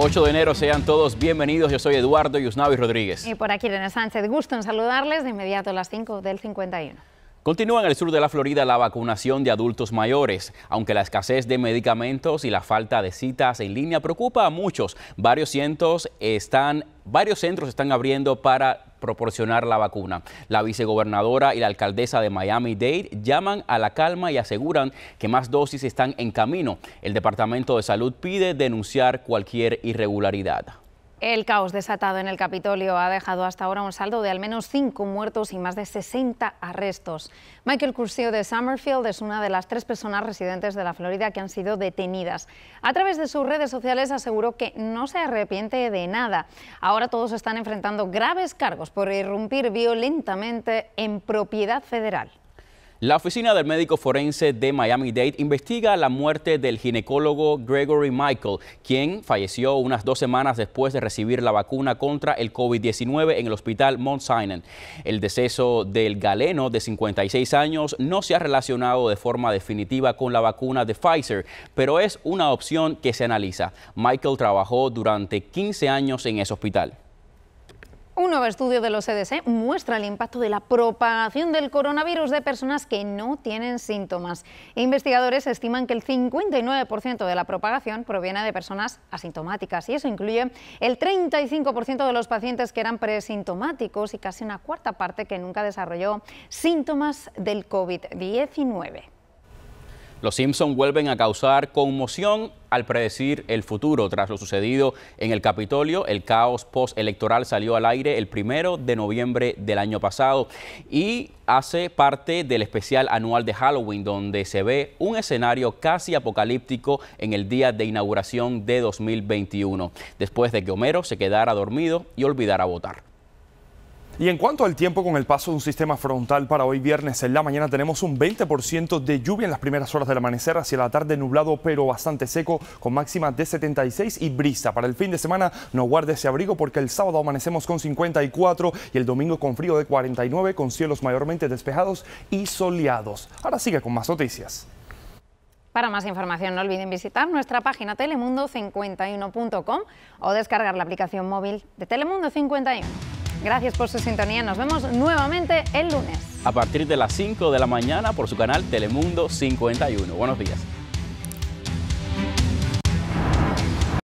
8 de enero, sean todos bienvenidos. Yo soy Eduardo Yusnavi Rodríguez. Y por aquí René Sánchez. Gusto en saludarles de inmediato a las 5 del 51. Continúa en el sur de la Florida la vacunación de adultos mayores. Aunque la escasez de medicamentos y la falta de citas en línea preocupa a muchos, varios cientos están, varios centros están abriendo para proporcionar la vacuna. La vicegobernadora y la alcaldesa de Miami-Dade llaman a la calma y aseguran que más dosis están en camino. El Departamento de Salud pide denunciar cualquier irregularidad. El caos desatado en el Capitolio ha dejado hasta ahora un saldo de al menos cinco muertos y más de 60 arrestos. Michael Curcio de Summerfield es una de las tres personas residentes de la Florida que han sido detenidas. A través de sus redes sociales aseguró que no se arrepiente de nada. Ahora todos están enfrentando graves cargos por irrumpir violentamente en propiedad federal. La Oficina del Médico Forense de Miami-Dade investiga la muerte del ginecólogo Gregory Michael, quien falleció unas dos semanas después de recibir la vacuna contra el COVID-19 en el hospital Mount Sinai. El deceso del galeno de 56 años no se ha relacionado de forma definitiva con la vacuna de Pfizer, pero es una opción que se analiza. Michael trabajó durante 15 años en ese hospital. Un nuevo estudio de los CDC e muestra el impacto de la propagación del coronavirus de personas que no tienen síntomas. Investigadores estiman que el 59% de la propagación proviene de personas asintomáticas y eso incluye el 35% de los pacientes que eran presintomáticos y casi una cuarta parte que nunca desarrolló síntomas del COVID-19. Los Simpson vuelven a causar conmoción al predecir el futuro. Tras lo sucedido en el Capitolio, el caos postelectoral salió al aire el primero de noviembre del año pasado y hace parte del especial anual de Halloween, donde se ve un escenario casi apocalíptico en el día de inauguración de 2021, después de que Homero se quedara dormido y olvidara votar. Y en cuanto al tiempo, con el paso de un sistema frontal para hoy viernes en la mañana tenemos un 20% de lluvia en las primeras horas del amanecer, hacia la tarde nublado pero bastante seco, con máxima de 76 y brisa. Para el fin de semana no guarde ese abrigo porque el sábado amanecemos con 54 y el domingo con frío de 49, con cielos mayormente despejados y soleados. Ahora sigue con más noticias. Para más información no olviden visitar nuestra página telemundo51.com o descargar la aplicación móvil de Telemundo 51. Gracias por su sintonía. Nos vemos nuevamente el lunes. A partir de las 5 de la mañana por su canal Telemundo 51. Buenos días.